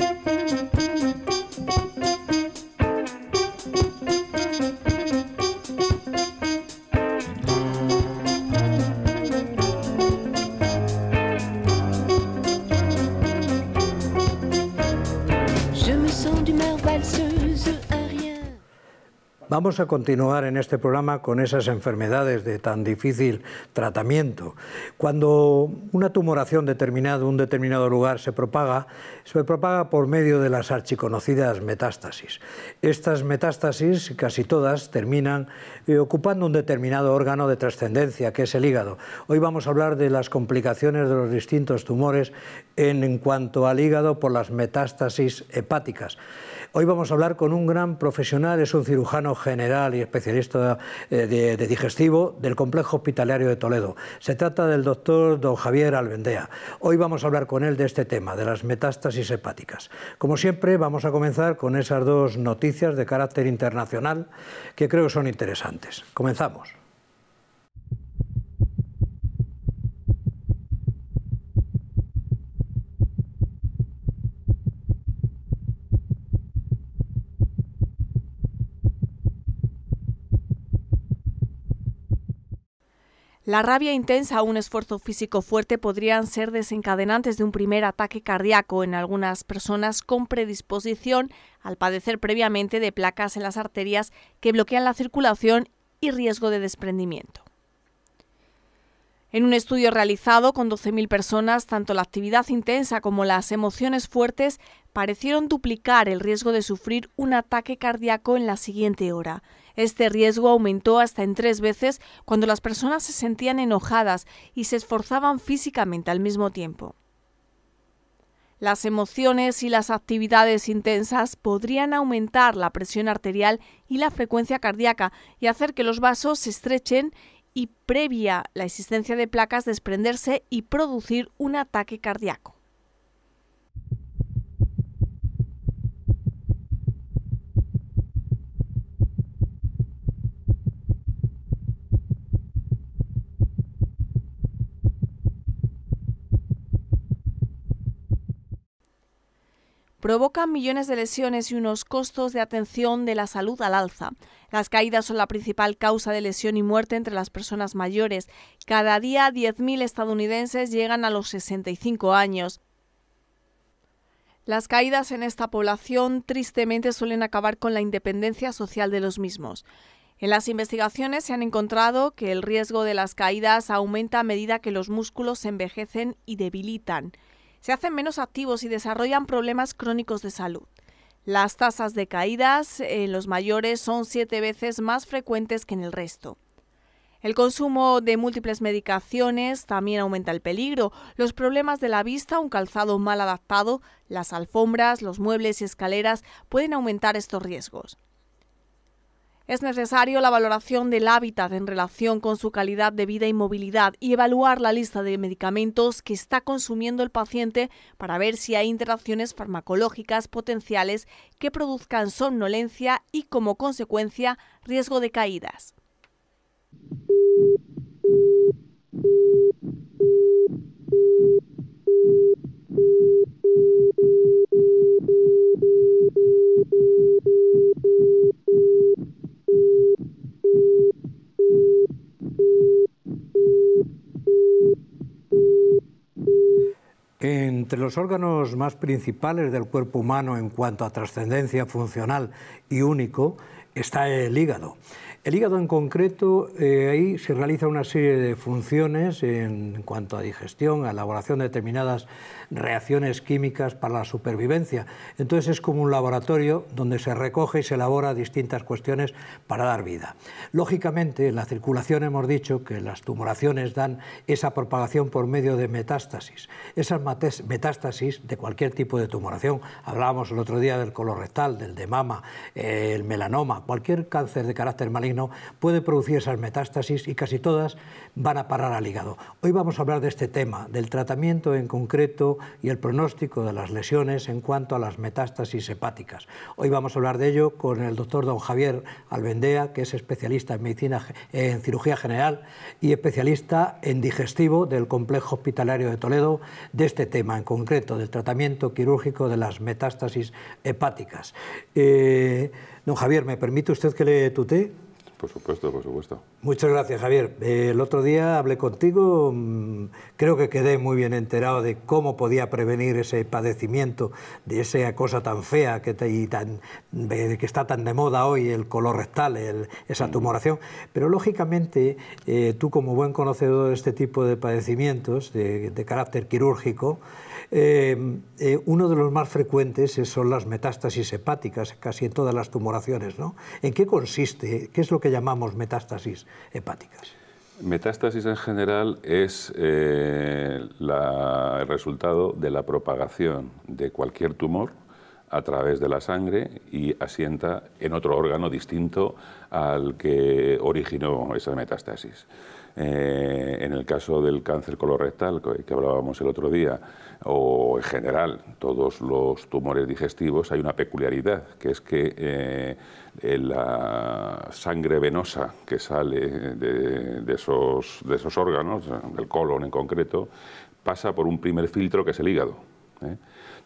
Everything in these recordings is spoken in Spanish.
Thank you. Vamos a continuar en este programa con esas enfermedades de tan difícil tratamiento. Cuando una tumoración determinada, un determinado lugar se propaga, se propaga por medio de las archiconocidas metástasis. Estas metástasis, casi todas, terminan eh, ocupando un determinado órgano de trascendencia, que es el hígado. Hoy vamos a hablar de las complicaciones de los distintos tumores en cuanto al hígado por las metástasis hepáticas. Hoy vamos a hablar con un gran profesional, es un cirujano general y especialista eh, de, digestivo del Complejo Hospitalario de Toledo. Se trata del doctor don Javier Albendea. Hoy vamos a hablar con él de este tema, de las metástasis hepáticas. Como siempre, vamos a comenzar con esas dos noticias de carácter internacional que creo que son interesantes. Comenzamos. La rabia intensa o un esfuerzo físico fuerte podrían ser desencadenantes de un primer ataque cardíaco en algunas personas con predisposición al padecer previamente de placas en las arterias que bloquean la circulación y riesgo de desprendimiento. En un estudio realizado con 12.000 personas, tanto la actividad intensa como las emociones fuertes parecieron duplicar el riesgo de sufrir un ataque cardíaco en la siguiente hora. Este riesgo aumentó hasta en tres veces cuando las personas se sentían enojadas y se esforzaban físicamente al mismo tiempo. Las emociones y las actividades intensas podrían aumentar la presión arterial y la frecuencia cardíaca y hacer que los vasos se estrechen y previa la existencia de placas desprenderse y producir un ataque cardíaco. provocan millones de lesiones y unos costos de atención de la salud al alza. Las caídas son la principal causa de lesión y muerte entre las personas mayores. Cada día 10.000 estadounidenses llegan a los 65 años. Las caídas en esta población tristemente suelen acabar con la independencia social de los mismos. En las investigaciones se han encontrado que el riesgo de las caídas aumenta a medida que los músculos se envejecen y debilitan se hacen menos activos y desarrollan problemas crónicos de salud. Las tasas de caídas en los mayores son siete veces más frecuentes que en el resto. El consumo de múltiples medicaciones también aumenta el peligro. Los problemas de la vista, un calzado mal adaptado, las alfombras, los muebles y escaleras pueden aumentar estos riesgos. Es necesario la valoración del hábitat en relación con su calidad de vida y movilidad y evaluar la lista de medicamentos que está consumiendo el paciente para ver si hay interacciones farmacológicas potenciales que produzcan somnolencia y como consecuencia riesgo de caídas. los órganos más principales del cuerpo humano en cuanto a trascendencia funcional y único está el hígado. El hígado en concreto, eh, ahí se realiza una serie de funciones en cuanto a digestión, a elaboración de determinadas reacciones químicas para la supervivencia. Entonces es como un laboratorio donde se recoge y se elabora distintas cuestiones para dar vida. Lógicamente, en la circulación hemos dicho que las tumoraciones dan esa propagación por medio de metástasis. Esas metástasis de cualquier tipo de tumoración, hablábamos el otro día del colorectal, del de mama, el melanoma, cualquier cáncer de carácter maligno, sino puede producir esas metástasis y casi todas van a parar al hígado. Hoy vamos a hablar de este tema, del tratamiento en concreto y el pronóstico de las lesiones en cuanto a las metástasis hepáticas. Hoy vamos a hablar de ello con el doctor don Javier Albendea, que es especialista en medicina en cirugía general y especialista en digestivo del complejo hospitalario de Toledo de este tema en concreto, del tratamiento quirúrgico de las metástasis hepáticas. Eh, don Javier, ¿me permite usted que le tutee? Por supuesto, por supuesto. Muchas gracias, Javier. El otro día hablé contigo, mm, creo que quedé muy bien enterado de cómo podía prevenir ese padecimiento, de esa cosa tan fea que, tan, que está tan de moda hoy, el color rectal, esa mm. tumoración. Pero lógicamente, eh, tú como buen conocedor de este tipo de padecimientos de, carácter quirúrgico, eh, eh, uno de los más frecuentes son las metástasis hepáticas, casi en todas las tumoraciones. ¿no? ¿En qué consiste? ¿Qué es lo que llamamos metástasis? hepáticas. Metástasis en general es eh, el resultado de la propagación de cualquier tumor a través de la sangre y asienta en otro órgano distinto al que originó esa metástasis. Eh, en el caso del cáncer colorectal, que hablábamos el otro día, o en general todos los tumores digestivos, hay una peculiaridad, que es que eh, la sangre venosa que sale de, de, esos, órganos, del colon en concreto, pasa por un primer filtro que es el hígado. ¿eh?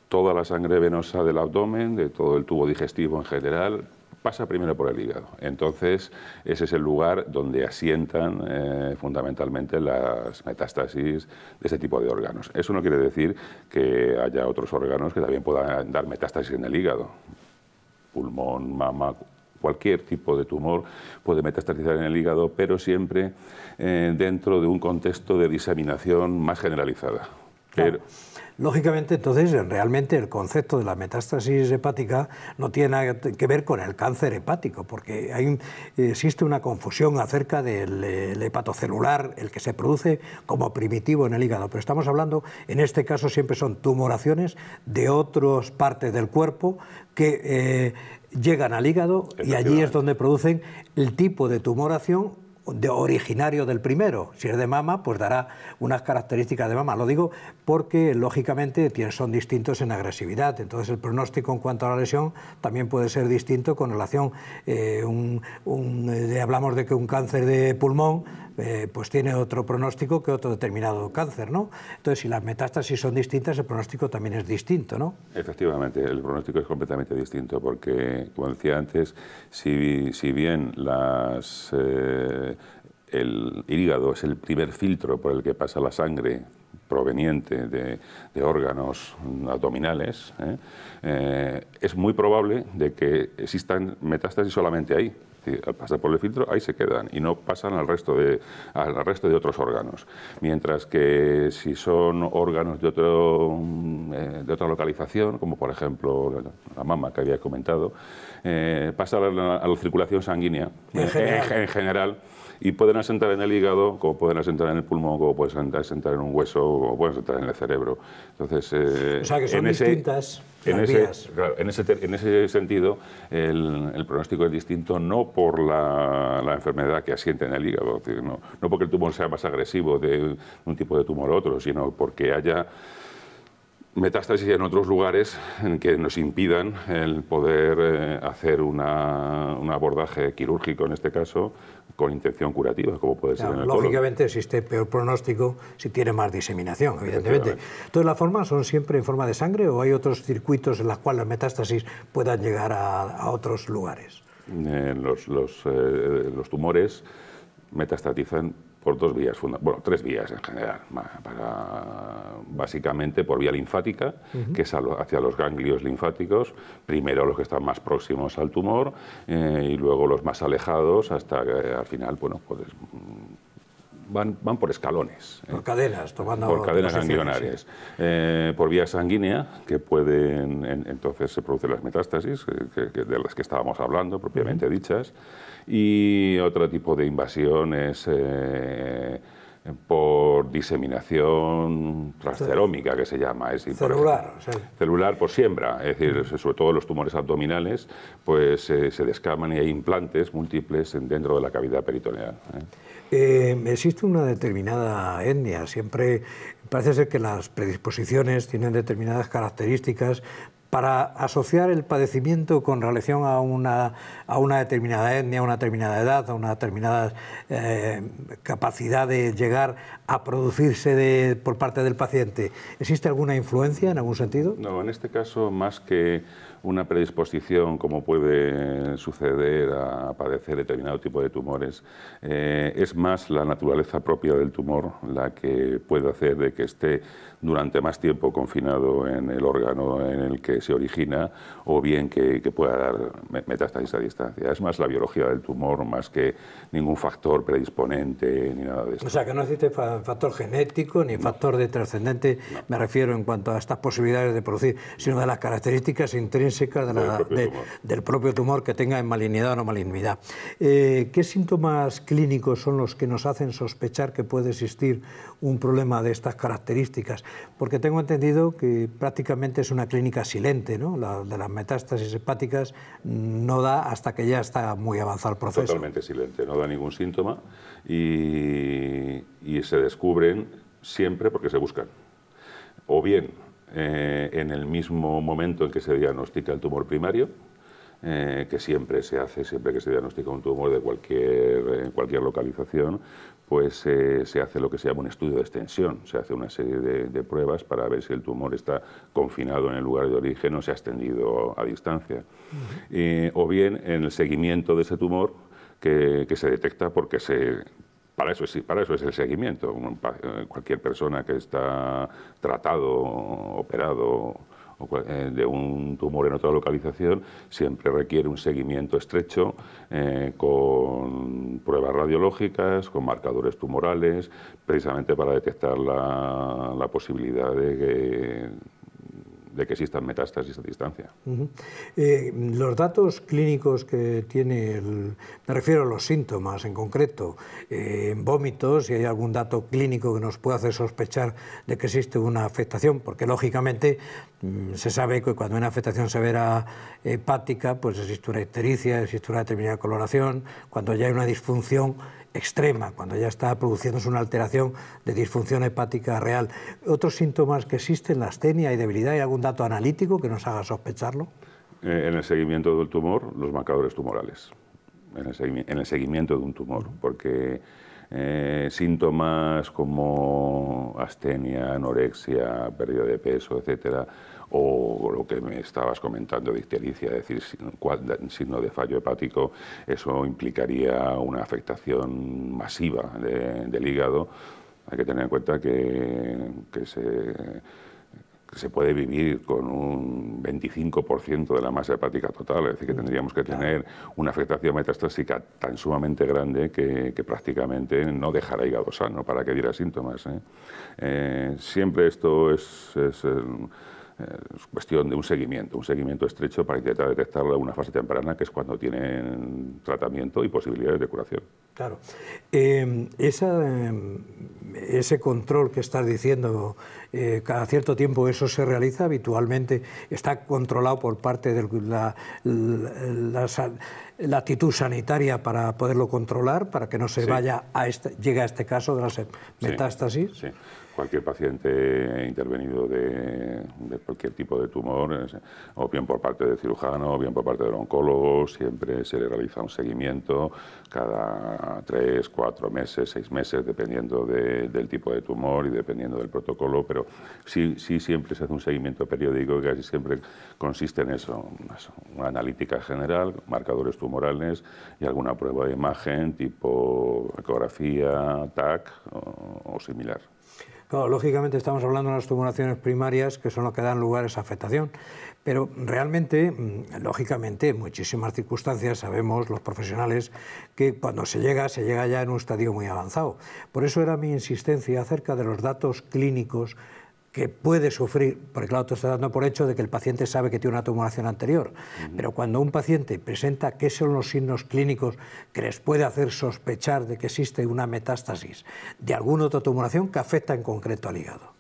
Toda la sangre venosa del abdomen, de todo el tubo digestivo en general, pasa primero por el hígado. Entonces, ese es el lugar donde asientan eh, fundamentalmente las metástasis de este tipo de órganos. Eso no quiere decir que haya otros órganos que también puedan dar metástasis en el hígado. Pulmón, mama, cualquier tipo de tumor puede metastasizar en el hígado, pero siempre eh, dentro de un contexto de diseminación más generalizada. Lógicamente, entonces, realmente el concepto de la metástasis hepática no tiene que ver con el cáncer hepático, porque hay, existe una confusión acerca del hepatocelular, el que se produce como primitivo en el hígado, pero estamos hablando, en este caso siempre son tumoraciones de otras partes del cuerpo que eh, llegan al hígado y allí es donde producen el tipo de tumoración de originario del primero. Si es de mama, pues dará unas características de mama. Lo digo porque, lógicamente, son distintos en agresividad. Entonces, el pronóstico en cuanto a la lesión también puede ser distinto con relación, eh, un, eh, hablamos de que un cáncer de pulmón eh, pues tiene otro pronóstico que otro determinado cáncer, ¿no? Entonces, si las metástasis son distintas, el pronóstico también es distinto, ¿no? Efectivamente, el pronóstico es completamente distinto porque, como decía antes, si, si bien las... Eh, el hígado es el primer filtro por el que pasa la sangre proveniente de, órganos abdominales, ¿eh? es muy probable de que existan metástasis solamente ahí, al pasar por el filtro, ahí se quedan y no pasan al resto de, al resto de otros órganos. Mientras que si son órganos de, otro, mm, eh, de otra localización, como por ejemplo la, mama que había comentado, eh, pasa a la, circulación sanguínea en general y pueden asentar en el hígado, como pueden asentar en el pulmón, como pueden asentar en un hueso, como pueden asentar en el cerebro. Entonces, eh, o sea, que son en distintas ese, en, Ese, en, ese, sentido, el, pronóstico es distinto no por la, enfermedad que asiente en el hígado, no, no porque el tumor sea más agresivo de un tipo de tumor a otro, sino porque haya metástasis en otros lugares en que nos impidan el poder eh, hacer un abordaje quirúrgico, en este caso, con intención curativa, como puede ser en el Lógicamente existe peor pronóstico si tiene más diseminación, evidentemente. Entonces, ¿las formas son siempre en forma de sangre o hay otros circuitos en los cuales las metástasis puedan llegar a, otros lugares? Eh, los, los, eh, los tumores metastatizan por dos vías, bueno, tres vías en general, para, básicamente por vía linfática, que es hacia los ganglios linfáticos, primero los que están más próximos al tumor eh, y luego los más alejados hasta que al final, bueno, pues van, van por escalones. ¿eh? Por cadenas, tomando... Por cadenas eh, por vía sanguínea, que pueden... entonces se producen las metástasis, eh, de las que estábamos hablando, propiamente dichas. Y otro tipo de invasión es por diseminación transcerómica, que se llama. Es celular. Por Celular por siembra, es decir, sobre todo los tumores abdominales, pues eh, se descaman y hay implantes múltiples dentro de la cavidad peritoneal. ¿eh? Eh, existe una determinada etnia, siempre parece ser que las predisposiciones tienen determinadas características para asociar el padecimiento con relación a una, a una determinada etnia, a una determinada edad, a una determinada eh, capacidad de llegar a producirse por parte del paciente. ¿Existe alguna influencia en algún sentido? No, en este caso más que una predisposición, como puede suceder a padecer determinado tipo de tumores, eh, es más la naturaleza propia del tumor la que puede hacer de que esté durante más tiempo confinado en el órgano en el que se origina o bien que, pueda dar metástasis a distancia. Es más la biología del tumor más que ningún factor predisponente ni nada de eso. O sea, que no existe factor genético ni factor de trascendente, me refiero en cuanto a estas posibilidades de producir, sino de las características intrínsecas seca del propio tumor que tenga en malignidad o no malignidad. Eh, ¿Qué síntomas clínicos son los que nos hacen sospechar que puede existir un problema de estas características? Porque tengo entendido que prácticamente es una clínica silente, ¿no? La, de las metástasis hepáticas no da hasta que ya está muy avanzado el proceso. Totalmente silente, no da ningún síntoma y, y se descubren siempre porque se buscan. O bien eh, en el mismo momento en que se diagnostica el tumor primario, eh, que siempre se hace, siempre que se diagnostica un tumor de cualquier, cualquier localización, pues eh, se hace lo que se llama un estudio de extensión, se hace una serie de, pruebas para ver si el tumor está confinado en el lugar de origen o se ha extendido a distancia. o bien en el seguimiento de ese tumor que se detecta porque se, para eso, es, para eso es el seguimiento. Eh, cualquier persona que está tratado, operado eh, de un tumor en otra localización siempre requiere un seguimiento estrecho eh, con pruebas radiológicas, con marcadores tumorales, precisamente para detectar la posibilidad de que de que existan metástasis a distancia. Eh, los datos clínicos que tiene, me refiero a los síntomas en concreto, eh, vómitos, si hay algún dato clínico que nos pueda hacer sospechar de que existe una afectación, porque lógicamente mm, se sabe que cuando hay una afectación severa eh, hepática, pues existe una ictericia, existe una determinada coloración, cuando ya hay una disfunción extrema, cuando ya está produciéndose una alteración de disfunción hepática real. ¿Otros síntomas que existen, la astenia y debilidad? ¿Hay algún dato analítico que nos haga sospecharlo? Eh, en el seguimiento del tumor, los marcadores tumorales. En el, seguimiento de un tumor, porque eh, síntomas como astenia, anorexia, pérdida de peso, etcétera, o lo que me estabas comentando, ictericia, es decir, signo de fallo hepático, eso implicaría una afectación masiva de, del hígado. Hay que tener en cuenta que, se se puede vivir con un 25% de la masa hepática total, es decir, que mm, tendríamos que tener una afectación metastásica tan sumamente grande que, prácticamente no dejará hígado sano para que diera síntomas. Eh? Eh, siempre esto es eh, es cuestión de un seguimiento, un seguimiento estrecho para intentar detectar una fase temprana, que es cuando tienen tratamiento y posibilidades de curación. Claro. Em, esa, em, ese control que estás diciendo, eh, cada cierto tiempo eso se realiza habitualmente, está controlado por parte de la, la, actitud sanitaria para poderlo controlar, para que no se vaya a este, llegue a este caso de las metástasis. sí cualquier paciente intervenido de, cualquier tipo de tumor, o bien por parte del cirujano, o bien por parte del oncólogo, siempre se le realiza un seguimiento cada tres, cuatro meses, seis meses, dependiendo del tipo de tumor y dependiendo del protocolo, pero sí, sí siempre se hace un seguimiento periódico que casi siempre consiste en eso, una analítica general, marcadores tumorales y alguna prueba de imagen tipo ecografía, TAC o similar. Claro, lógicamente estamos hablando de las tumoraciones primarias, que son los que dan lugar a esa afectación, pero realmente, mm, lógicamente, en muchísimas circunstancias sabemos los profesionales que cuando se llega, se llega ya en un estadio muy avanzado. Por eso era mi insistencia acerca de los datos clínicos que puede sufrir, porque claro, te está dando por hecho de que el paciente sabe que tiene una tumoración anterior, pero cuando un paciente presenta qué son los signos clínicos que les puede hacer sospechar de que existe una metástasis de alguna otra tumoración que afecta en concreto al hígado.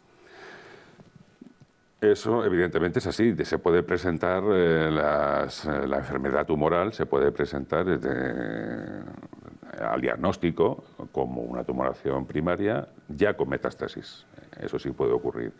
Eso evidentemente es así, se puede presentar eh, eh, la enfermedad tumoral, se puede presentar eh, al diagnóstico como una tumoración primaria ya con metástasis. Eso sí puede ocurrir.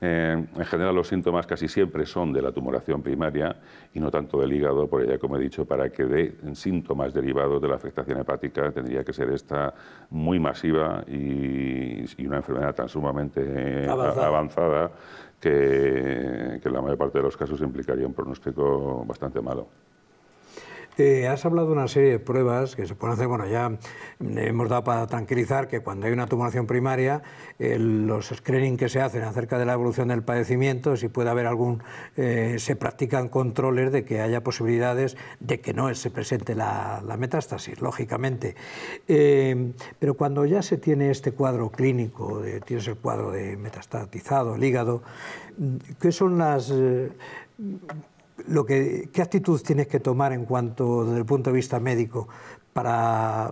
Eh, en general, los síntomas casi siempre son de la tumoración primaria y no tanto del hígado, por ya como he dicho, para que dé síntomas derivados de la afectación hepática tendría que ser esta muy masiva y, una enfermedad tan sumamente eh, avanzada, que, que, en la mayor parte de los casos implicaría un pronóstico bastante malo. Eh, has hablado de una serie de pruebas que se pueden hacer, bueno, ya mm, hemos dado para tranquilizar que cuando hay una tumoración primaria, eh, los screening que se hacen acerca de la evolución del padecimiento, si puede haber algún, eh, se practican controles de que haya posibilidades de que no se presente la, metástasis, lógicamente. pero cuando ya se tiene este cuadro clínico, de, tienes el cuadro de metastatizado, el hígado, mm, ¿qué son las lo ¿qué actitud tienes que tomar en cuanto, desde el punto de vista médico, para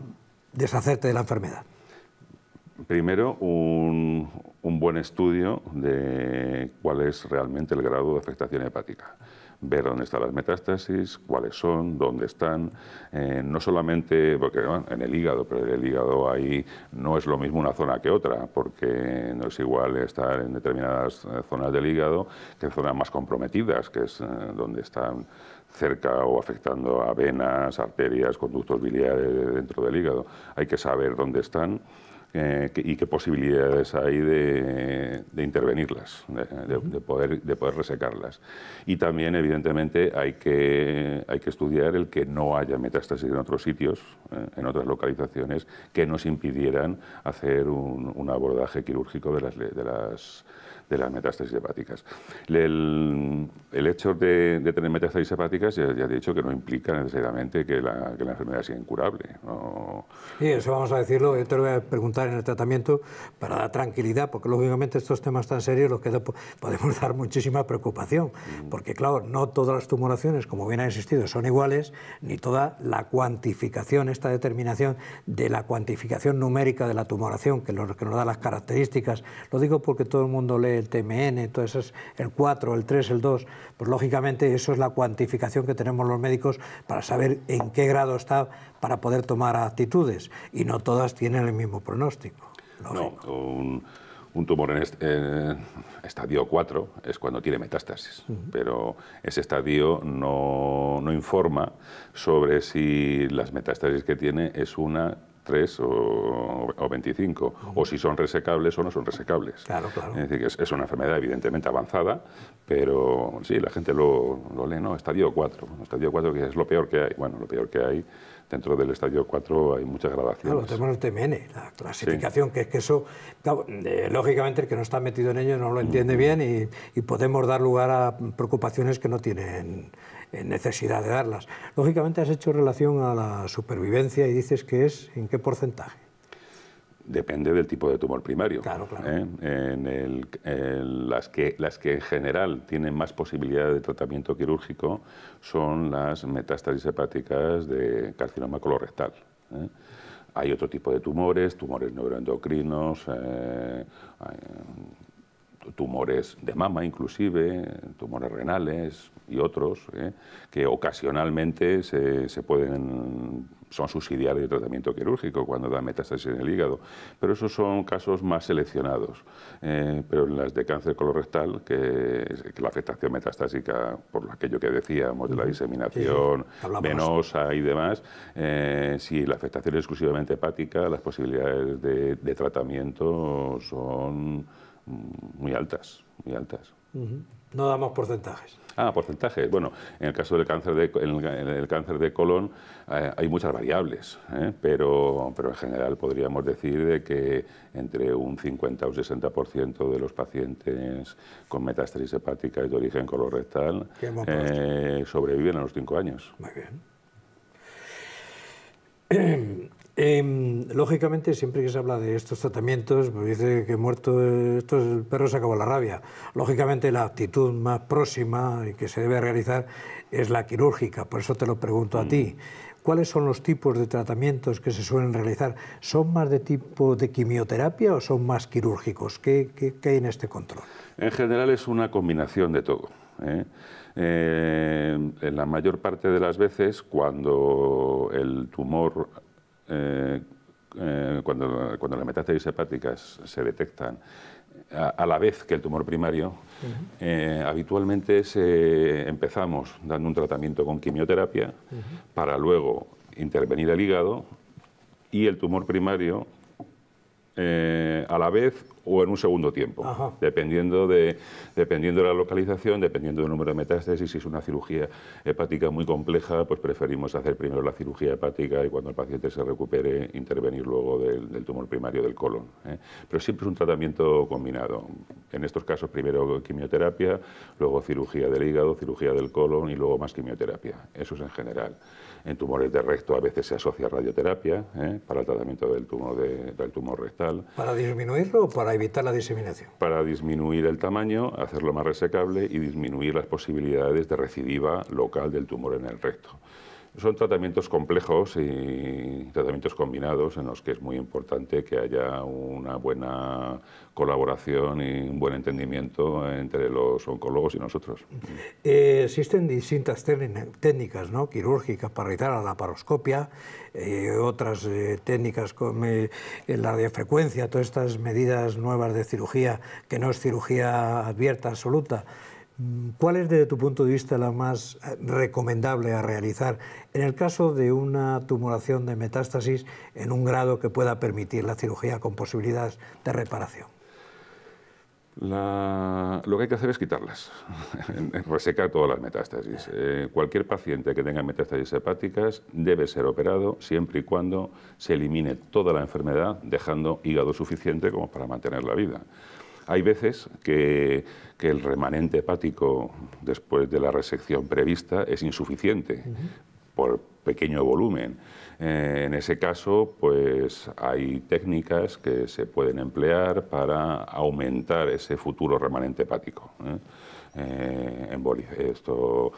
deshacerte de la enfermedad? Primero, un buen estudio de cuál es realmente el grado de afectación hepática ver dónde están las metástasis, cuáles son, dónde están, eh, no solamente, porque en el hígado, pero en el hígado ahí no es lo mismo una zona que otra, porque no es igual estar en determinadas eh, zonas del hígado que en zonas más comprometidas, que es eh, donde están cerca o afectando a venas, arterias, conductos biliares dentro del hígado. Hay que saber dónde están y qué posibilidades hay de, intervenirlas, de, poder, de poder resecarlas. Y también, evidentemente, hay que, hay que estudiar el que no haya metástasis en otros sitios, eh, en otras localizaciones, que nos impidieran hacer un, abordaje quirúrgico de las de las metástasis hepáticas. El, hecho de, tener metástasis hepáticas, ya, he dicho que no implica necesariamente que la, enfermedad sea incurable. No... Sí, eso vamos a decirlo, yo te lo voy a preguntar en el tratamiento para dar tranquilidad, porque lógicamente estos temas tan serios los que podemos dar muchísima preocupación, mm. porque claro, no todas las tumoraciones, como bien ha insistido, son iguales, ni toda la cuantificación, esta determinación de la cuantificación numérica de la tumoración, que, que nos da las características, lo digo porque todo el mundo lee el TMN, todo el 4, el 3, el 2, pues lógicamente eso es la cuantificación que tenemos los médicos para saber en qué grado está para poder tomar actitudes. Y no todas tienen el mismo pronóstico. un, tumor en, eh, estadio 4 es cuando tiene metástasis, pero ese estadio no, no informa sobre si las metástasis que tiene es una o, 25, o si son resecables o no son resecables. Es decir, es una enfermedad evidentemente avanzada, pero sí, la gente lo, lee, ¿no? Estadio 4, estadio 4 que es lo peor que hay, bueno, lo peor que hay dentro del estadio 4 hay muchas grabaciones Claro, tenemos el TMN, la clasificación, que es que eso, eh, lógicamente el que no está metido en ello no lo entiende mm. bien y podemos dar lugar a preocupaciones que no tienen necesidad de darlas. Lógicamente has hecho relación a la supervivencia y dices que es en qué porcentaje. Depende del tipo de tumor primario. Claro, ¿eh? En las, que, las que en general tienen más posibilidad de tratamiento quirúrgico son las metástasis hepáticas de carcinoma colorectal. ¿eh? Hay otro tipo de tumores, tumores neuroendocrinos, eh, tumores de mama inclusive, tumores renales y otros, ¿eh? que ocasionalmente se, se, pueden, son subsidiarios de tratamiento quirúrgico cuando da metástasis en el hígado, pero esos son casos más seleccionados. ¿eh? pero en las de cáncer colorectal, que, la afectación metastásica, por aquello que decíamos de la diseminación venosa y demás, eh, si la afectación es exclusivamente hepática, las posibilidades de tratamiento son muy altas, muy altas. No damos porcentajes. Ah, porcentajes. Bueno, en el caso del cáncer de, cáncer de colon eh, hay muchas variables, ¿eh? pero, pero en general podríamos decir de que entre un 50 o 60% de los pacientes con metástasis hepática de origen colorectal eh, sobreviven a los 5 años. Muy bien. Em, lógicamente, siempre que se habla de estos tratamientos, pues dice que muerto esto, el perro se acabó la rabia. Lógicamente, la actitud más próxima y que se debe realizar es la quirúrgica, por eso te lo pregunto a mm. ti. ¿Cuáles son los tipos de tratamientos que se suelen realizar? ¿Son más de tipo de quimioterapia o son más quirúrgicos? ¿Qué, hay en este control? En general es una combinación de todo. ¿eh? Eh, en la mayor parte de las veces, cuando el tumor eh, eh, cuando, las metástasis hepáticas se detectan a, la vez que el tumor primario, eh, habitualmente se, empezamos dando un tratamiento con quimioterapia para luego intervenir el hígado y el tumor primario eh, a la vez o en un segundo tiempo, dependiendo de, dependiendo de la localización, dependiendo del número de metástasis. Si es una cirugía hepática muy compleja, pues preferimos hacer primero la cirugía hepática y cuando el paciente se recupere, intervenir luego del, tumor primario del colon. ¿eh? Pero siempre es un tratamiento combinado. En estos casos, primero quimioterapia, luego cirugía del hígado, cirugía del colon y luego más quimioterapia. Eso es en general. En tumores de recto a veces se asocia radioterapia ¿eh? para el tratamiento del tumor, del tumor rectal. ¿Para disminuirlo o para evitar la diseminación? Para disminuir el tamaño, hacerlo más resecable y disminuir las posibilidades de recidiva local del tumor en el recto. Son tratamientos complejos y tratamientos combinados en los que es muy importante que haya una buena colaboración y un buen entendimiento entre los oncólogos y nosotros. Eh, existen distintas técnicas quirúrgicas para evitar la laparoscopia, eh, otras eh, técnicas como la radiofrecuencia, todas estas medidas nuevas de cirugía que no es cirugía abierta absoluta. ¿Cuál es desde tu punto de vista la más eh, recomendable a realizar en el caso de una tumoración de metástasis en un grado que pueda permitir la cirugía con posibilidades de reparación? Lo que hay que hacer es quitarlas, resecar todas las metástasis. Eh, cualquier paciente que tenga metástasis hepáticas debe ser operado siempre y cuando se elimine toda la enfermedad, dejando hígado suficiente como para mantener la vida. Hay veces que, el remanente hepático después de la resección prevista es insuficiente por pequeño volumen. Eh, en ese caso, pues hay técnicas que se pueden emplear para aumentar ese futuro remanente hepático. ¿eh? Eh, esto,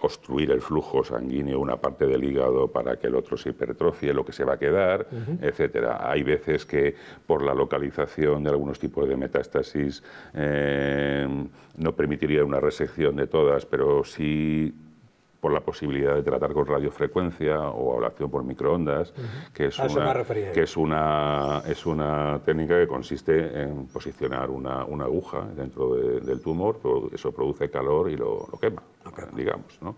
obstruir el flujo sanguíneo una parte del hígado para que el otro se hipertrofie, lo que se va a quedar, etcétera. Hay veces que por la localización de algunos tipos de metástasis eh, no permitiría una resección de todas, pero sí por la posibilidad de tratar con radiofrecuencia o ablación por microondas, que, es una, que es, una, es una técnica que consiste en posicionar una, una aguja dentro del tumor, eso produce calor y lo, quema, digamos. ¿no?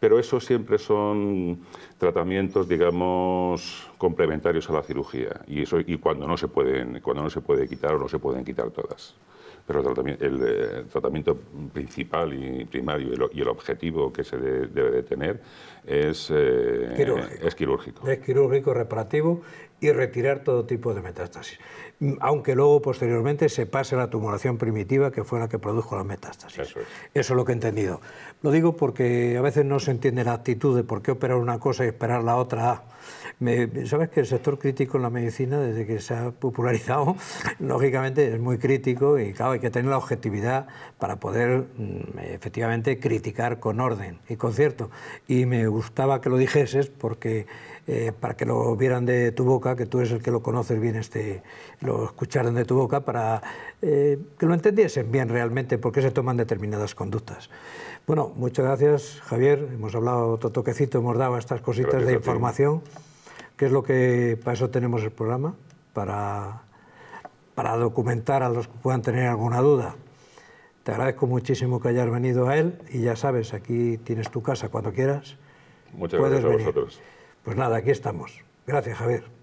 Pero eso siempre son tratamientos, digamos, complementarios a la cirugía y, eso, y cuando, no se cuando no se puede quitar o no se pueden quitar todas pero el eh, tratamiento, principal y primario y, el objetivo que se debe de tener es, eh, quirúrgico. es quirúrgico. Es quirúrgico, reparativo y retirar todo tipo de metástasis, mm, aunque luego posteriormente se pase la tumoración primitiva que fue la que produjo las metástasis. Eso es. lo que he entendido. Lo digo porque a veces no se entiende la actitud de por qué operar una cosa y esperar la otra. Ah, Sabes que el sector crítico en la medicina, desde que se ha popularizado, lógicamente es muy crítico y claro, hay que tener la objetividad para poder mm, efectivamente criticar con orden y con cierto. Y me gustaba que lo dijeses porque eh, para que lo vieran de tu boca, que tú eres el que lo conoces bien, este, lo escucharan de tu boca, para eh, que lo entendiesen bien realmente por qué se toman determinadas conductas. Bueno, muchas gracias, Javier. Hemos hablado otro toquecito, hemos dado estas cositas de información, que es lo que para eso tenemos el programa, para, documentar a los que puedan tener alguna duda. Te agradezco muchísimo que hayas venido a él y ya sabes, aquí tienes tu casa cuando quieras. Muchas gracias a pues nada, aquí estamos. Gracias, Javier.